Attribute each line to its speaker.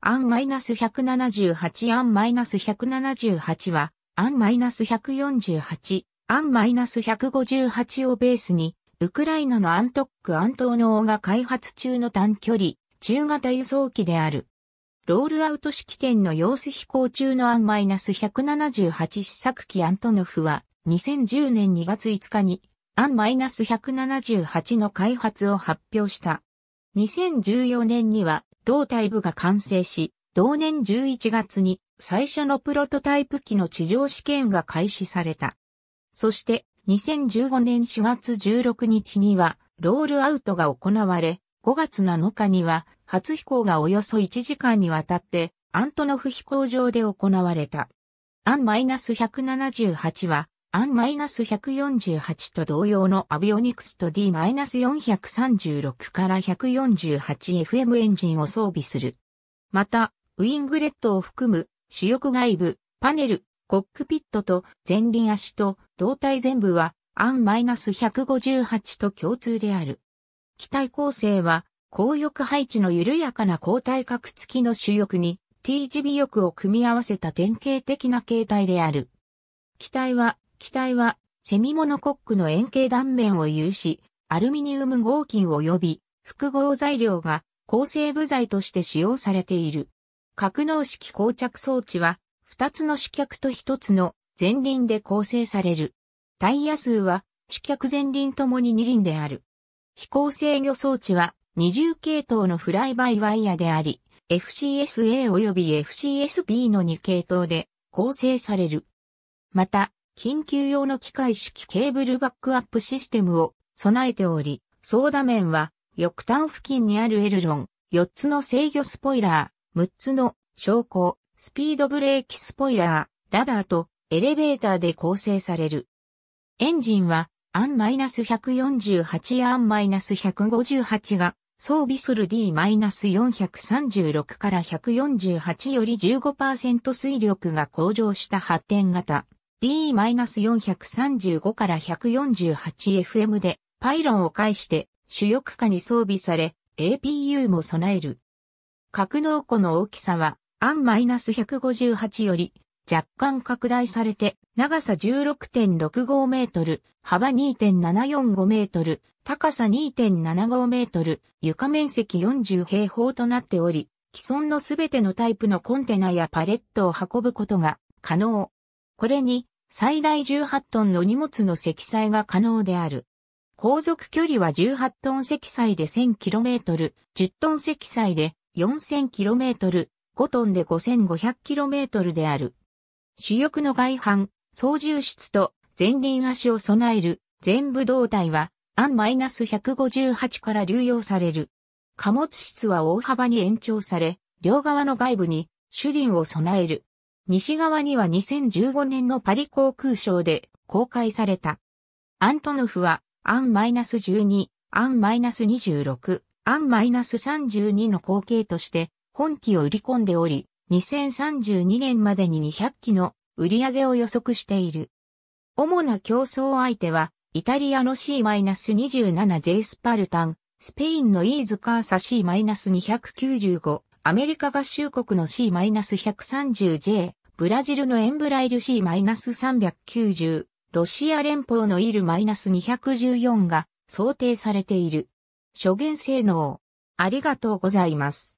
Speaker 1: アンマイナス -178 アンマイナス -178 は、アンマイナス -148、アンマイナス -158 をベースに、ウクライナのアントック・アントーノーが開発中の短距離、中型輸送機である。ロールアウト式典の様子飛行中のアンマイナス -178 試作機アントノフは、2010年2月5日に、アンマイナス -178 の開発を発表した。2014年には、胴体部が完成し、同年11月に最初のプロトタイプ機の地上試験が開始された。そして2015年4月16日にはロールアウトが行われ、5月7日には初飛行がおよそ1時間にわたってアントノフ飛行場で行われた。アン -178 は AN-148 と同様のアビオニクスと D-436 から 148FM エンジンを装備する。また、ウィングレットを含む主翼外部、パネル、コックピットと前輪足と胴体全部は AN-158 と共通である。機体構成は、高翼配置の緩やかな後体角付きの主翼に T 字尾翼を組み合わせた典型的な形態である。機体は機体は、セミモノコックの円形断面を有し、アルミニウム合金及び複合材料が構成部材として使用されている。格納式膠着装置は、2つの主脚と1つの前輪で構成される。タイヤ数は、主脚前輪ともに2輪である。飛行制御装置は、二重系統のフライバイワイヤであり、FCSA 及び FCSB の2系統で構成される。また、緊急用の機械式ケーブルバックアップシステムを備えており、操舵面は、翼端付近にあるエルロン、4つの制御スポイラー、6つの昇降、スピードブレーキスポイラー、ラダーとエレベーターで構成される。エンジンは、アンマイナス -148 やアンマイナス -158 が装備する D-436 から148より15%推力が向上した発展型 D-435 から 148FM でパイロンを介して主翼下に装備され APU も備える。格納庫の大きさはアン -158 より若干拡大されて長さ16.65メートル、幅2.745メートル、高さ2.75メートル、床面積40平方となっており、既存のすべてのタイプのコンテナやパレットを運ぶことが可能。これに最大18トンの荷物の積載が可能である。航続距離は18トン積載で 1000km、10トン積載で 4000km、5トンで 5500km である。主翼の外反、操縦室と前輪足を備える全部胴体は、アン -158 から流用される。貨物室は大幅に延長され、両側の外部に主輪を備える。西側には2015年のパリ航空ーで公開された。アントノフは、アン -12、アン -26、アン -32 の後継として、本機を売り込んでおり、2032年までに200機の売り上げを予測している。主な競争相手は、イタリアの C-27J スパルタン、スペインのイーズカーサ C-295、アメリカ合衆国の C-130J、ブラジルのエンブライル C-390、ロシア連邦のイル -214 が想定されている。諸元性能。ありがとうございます。